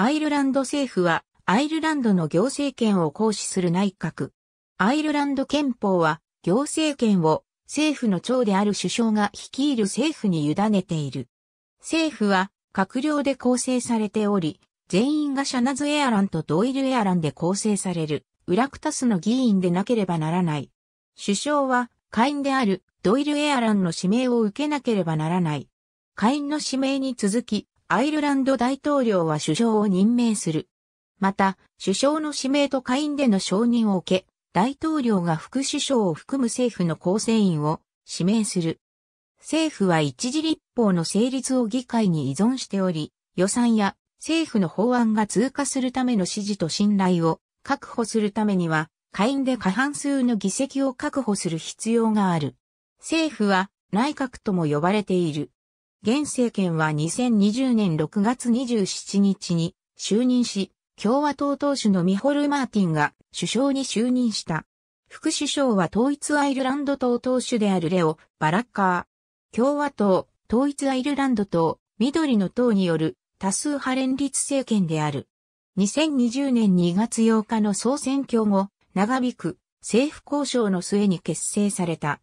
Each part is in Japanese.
アイルランド政府は、アイルランドの行政権を行使する内閣。アイルランド憲法は、行政権を政府の長である首相が率いる政府に委ねている。政府は、閣僚で構成されており、全員がシャナズエアランとドイルエアランで構成される、ウラクタスの議員でなければならない。首相は、会員であるドイルエアランの指名を受けなければならない。会員の指名に続き、アイルランド大統領は首相を任命する。また、首相の指名と下院での承認を受け、大統領が副首相を含む政府の構成員を指名する。政府は一時立法の成立を議会に依存しており、予算や政府の法案が通過するための支持と信頼を確保するためには、下院で過半数の議席を確保する必要がある。政府は内閣とも呼ばれている。現政権は2020年6月27日に就任し、共和党党首のミホル・マーティンが首相に就任した。副首相は統一アイルランド党党首であるレオ・バラッカー。共和党、統一アイルランド党、緑の党による多数派連立政権である。2020年2月8日の総選挙後、長引く政府交渉の末に結成された。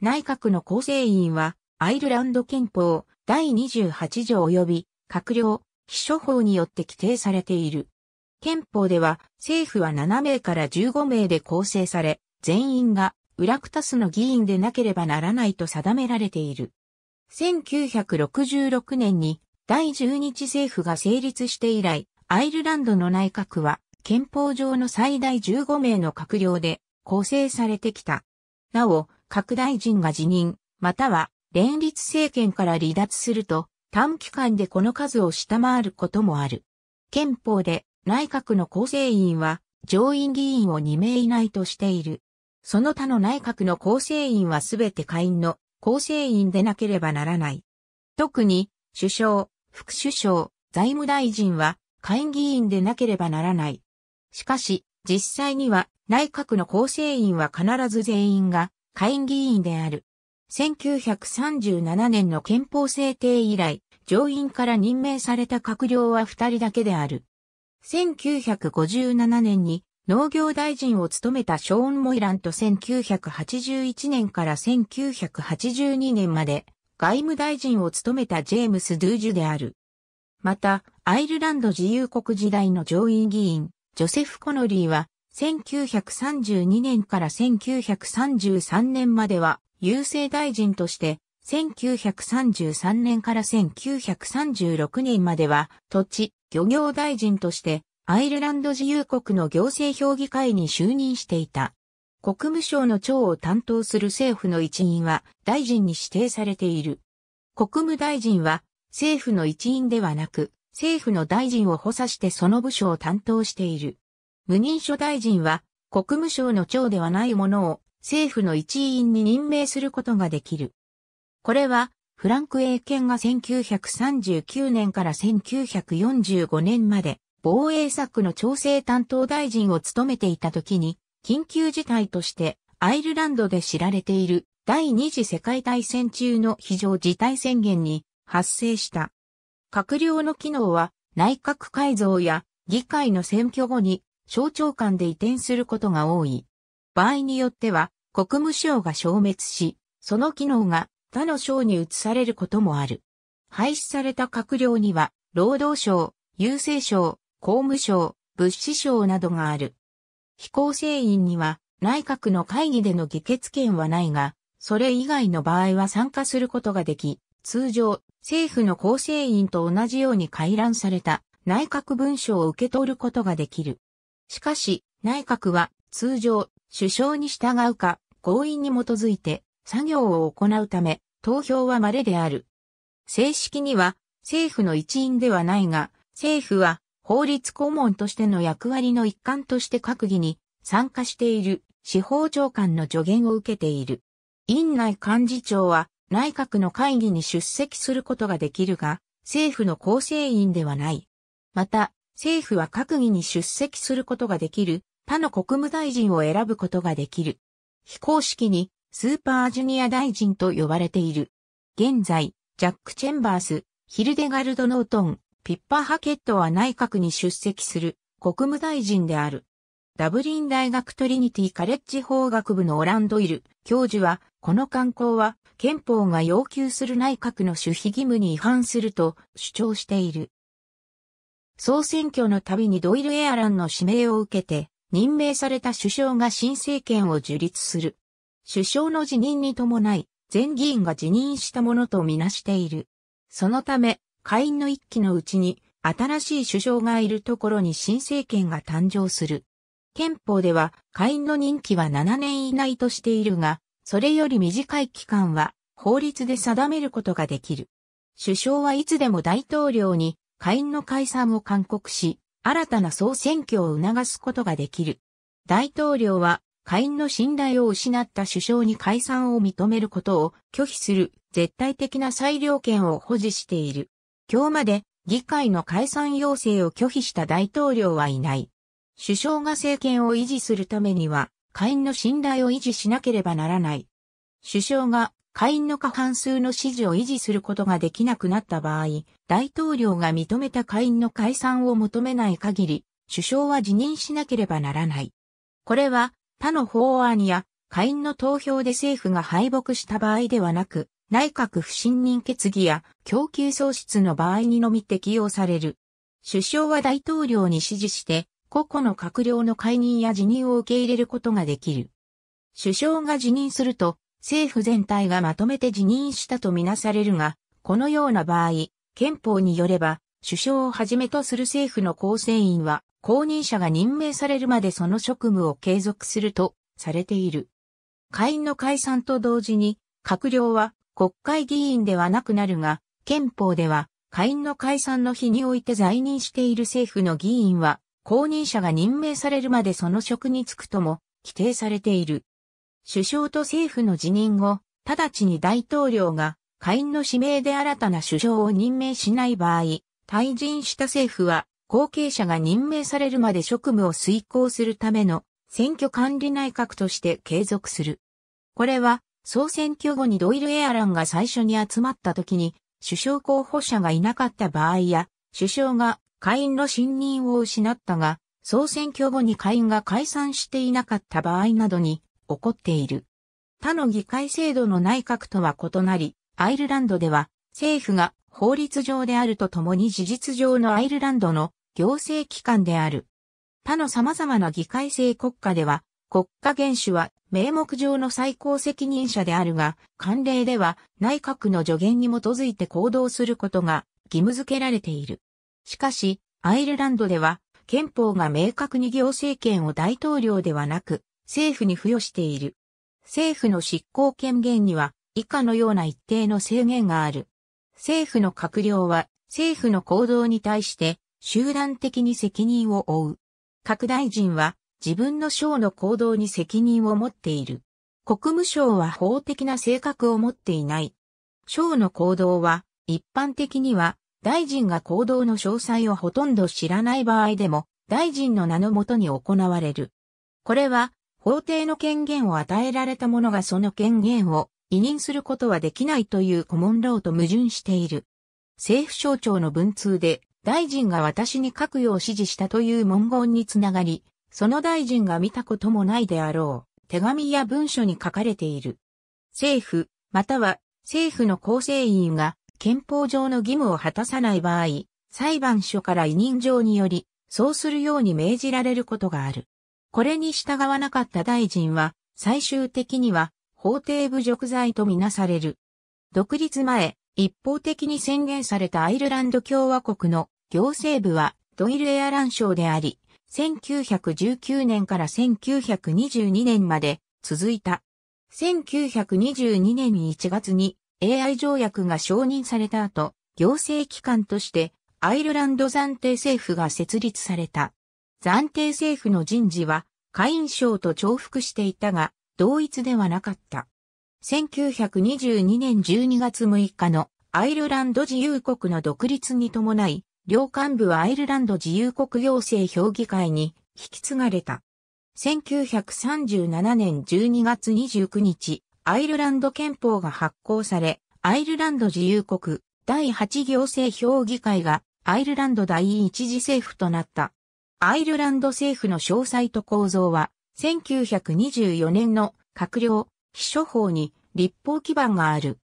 内閣の構成員は、アイルランド憲法、第28条及び閣僚、秘書法によって規定されている。憲法では政府は7名から15名で構成され、全員がウラクタスの議員でなければならないと定められている。1966年に第12次政府が成立して以来、アイルランドの内閣は憲法上の最大15名の閣僚で構成されてきた。なお、各大臣が辞任、または連立政権から離脱すると、短期間でこの数を下回ることもある。憲法で内閣の構成員は上院議員を2名以内としている。その他の内閣の構成員はすべて下院の構成員でなければならない。特に首相、副首相、財務大臣は下院議員でなければならない。しかし、実際には内閣の構成員は必ず全員が下院議員である。1937年の憲法制定以来、上院から任命された閣僚は二人だけである。1957年に農業大臣を務めたショーン・モイランと1981年から1982年まで外務大臣を務めたジェームス・ドゥージュである。また、アイルランド自由国時代の上院議員、ジョセフ・コノリーは、1932年から1933年までは、郵政大臣として、1933年から1936年までは、土地、漁業大臣として、アイルランド自由国の行政評議会に就任していた。国務省の長を担当する政府の一員は大臣に指定されている。国務大臣は政府の一員ではなく、政府の大臣を補佐してその部署を担当している。無認所大臣は国務省の長ではないものを政府の一員に任命することができる。これは、フランク・英検が1939年から1945年まで防衛策の調整担当大臣を務めていた時に、緊急事態としてアイルランドで知られている第二次世界大戦中の非常事態宣言に発生した。閣僚の機能は内閣改造や議会の選挙後に省庁間で移転することが多い。場合によっては国務省が消滅し、その機能が他の省に移されることもある。廃止された閣僚には、労働省、郵政省、公務省、物資省などがある。非公正員には、内閣の会議での議決権はないが、それ以外の場合は参加することができ、通常、政府の構成員と同じように回覧された内閣文書を受け取ることができる。しかし、内閣は通常、首相に従うか、合意に基づいて作業を行うため、投票は稀である。正式には政府の一員ではないが、政府は法律顧問としての役割の一環として閣議に参加している司法長官の助言を受けている。院内幹事長は内閣の会議に出席することができるが、政府の構成員ではない。また、政府は閣議に出席することができる他の国務大臣を選ぶことができる。非公式にスーパージュニア大臣と呼ばれている。現在、ジャック・チェンバース、ヒルデガルド・ノートン、ピッパー・ハケットは内閣に出席する国務大臣である。ダブリン大学トリニティカレッジ法学部のオランド・イル教授は、この観光は憲法が要求する内閣の守秘義務に違反すると主張している。総選挙のたびにドイル・エアランの指名を受けて、任命された首相が新政権を樹立する。首相の辞任に伴い、全議員が辞任したものとみなしている。そのため、下院の一期のうちに、新しい首相がいるところに新政権が誕生する。憲法では、下院の任期は7年以内としているが、それより短い期間は、法律で定めることができる。首相はいつでも大統領に、下院の解散を勧告し、新たな総選挙を促すことができる。大統領は下院の信頼を失った首相に解散を認めることを拒否する絶対的な裁量権を保持している。今日まで議会の解散要請を拒否した大統領はいない。首相が政権を維持するためには、下院の信頼を維持しなければならない。首相が会員の過半数の支持を維持することができなくなった場合、大統領が認めた会員の解散を求めない限り、首相は辞任しなければならない。これは他の法案や会員の投票で政府が敗北した場合ではなく、内閣不信任決議や供給喪失の場合にのみ適用される。首相は大統領に指示して、個々の閣僚の解任や辞任を受け入れることができる。首相が辞任すると、政府全体がまとめて辞任したとみなされるが、このような場合、憲法によれば、首相をはじめとする政府の構成員は、公認者が任命されるまでその職務を継続するとされている。会員の解散と同時に、閣僚は国会議員ではなくなるが、憲法では会員の解散の日において在任している政府の議員は、公認者が任命されるまでその職に就くとも規定されている。首相と政府の辞任後、直ちに大統領が下院の指名で新たな首相を任命しない場合、退陣した政府は後継者が任命されるまで職務を遂行するための選挙管理内閣として継続する。これは総選挙後にドイル・エアランが最初に集まった時に首相候補者がいなかった場合や首相が下院の信任を失ったが総選挙後に下院が解散していなかった場合などに起こっている。他の議会制度の内閣とは異なり、アイルランドでは政府が法律上であるとともに事実上のアイルランドの行政機関である。他の様々な議会制国家では、国家元首は名目上の最高責任者であるが、慣例では内閣の助言に基づいて行動することが義務付けられている。しかし、アイルランドでは憲法が明確に行政権を大統領ではなく、政府に付与している。政府の執行権限には以下のような一定の制限がある。政府の閣僚は政府の行動に対して集団的に責任を負う。各大臣は自分の省の行動に責任を持っている。国務省は法的な性格を持っていない。省の行動は一般的には大臣が行動の詳細をほとんど知らない場合でも大臣の名のもとに行われる。これは法廷の権限を与えられた者がその権限を委任することはできないという顧問ンロと矛盾している。政府省庁の文通で、大臣が私に書くよう指示したという文言につながり、その大臣が見たこともないであろう、手紙や文書に書かれている。政府、または政府の構成員が憲法上の義務を果たさない場合、裁判所から委任状により、そうするように命じられることがある。これに従わなかった大臣は、最終的には法廷侮辱罪とみなされる。独立前、一方的に宣言されたアイルランド共和国の行政部はドイルエアラン省であり、1919年から1922年まで続いた。1922年1月に AI 条約が承認された後、行政機関としてアイルランド暫定政府が設立された。暫定政府の人事は、下院省と重複していたが、同一ではなかった。1922年12月6日のアイルランド自由国の独立に伴い、両幹部はアイルランド自由国行政評議会に引き継がれた。1937年12月29日、アイルランド憲法が発行され、アイルランド自由国第8行政評議会がアイルランド第一次政府となった。アイルランド政府の詳細と構造は、1924年の閣僚、秘書法に立法基盤がある。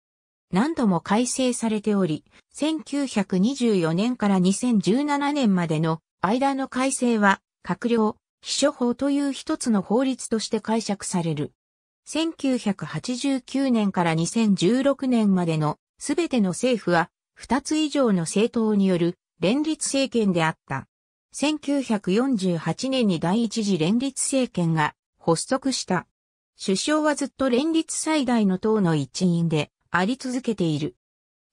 何度も改正されており、1924年から2017年までの間の改正は、閣僚、秘書法という一つの法律として解釈される。1989年から2016年までのすべての政府は、二つ以上の政党による連立政権であった。1948年に第一次連立政権が発足した。首相はずっと連立最大の党の一員であり続けている。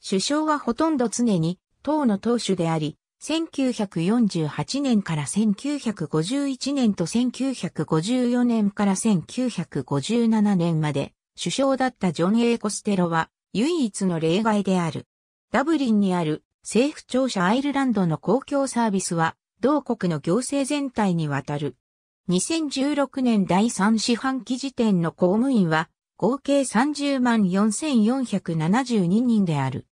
首相はほとんど常に党の党首であり、1948年から1951年と1954年から1957年まで首相だったジョン・エコステロは唯一の例外である。ダブリンにある政府庁舎アイルランドの公共サービスは同国の行政全体にわたる。2016年第3四半期時点の公務員は合計30万4472人である。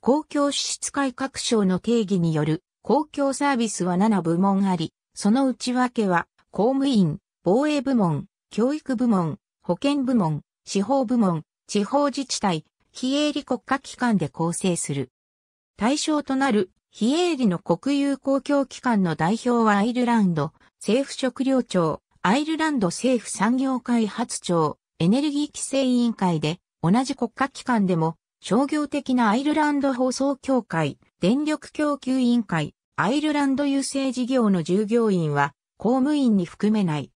公共支出改革省の定義による公共サービスは7部門あり、その内訳は公務員、防衛部門、教育部門、保健部門、司法部門、地方自治体、非営利国家機関で構成する。対象となる非営利の国有公共機関の代表はアイルランド政府食料庁、アイルランド政府産業開発庁、エネルギー規制委員会で、同じ国家機関でも、商業的なアイルランド放送協会、電力供給委員会、アイルランド郵政事業の従業員は、公務員に含めない。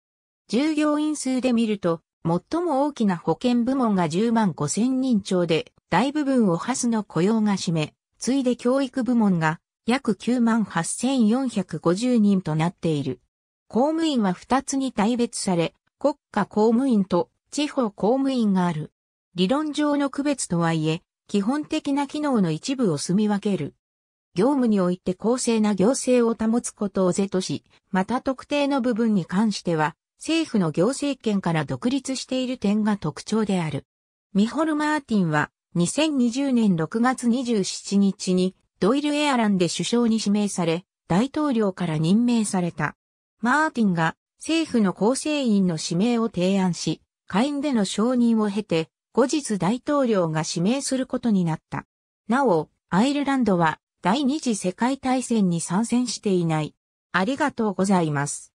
従業員数で見ると、最も大きな保険部門が10万5千人超で、大部分をハスの雇用が占め、ついで教育部門が約98,450人となっている。公務員は2つに大別され、国家公務員と地方公務員がある。理論上の区別とはいえ、基本的な機能の一部を住み分ける。業務において公正な行政を保つことを是とし、また特定の部分に関しては、政府の行政権から独立している点が特徴である。ミホル・マーティンは、2020年6月27日に、ドイル・エアランで首相に指名され、大統領から任命された。マーティンが政府の構成員の指名を提案し、下院での承認を経て、後日大統領が指名することになった。なお、アイルランドは第二次世界大戦に参戦していない。ありがとうございます。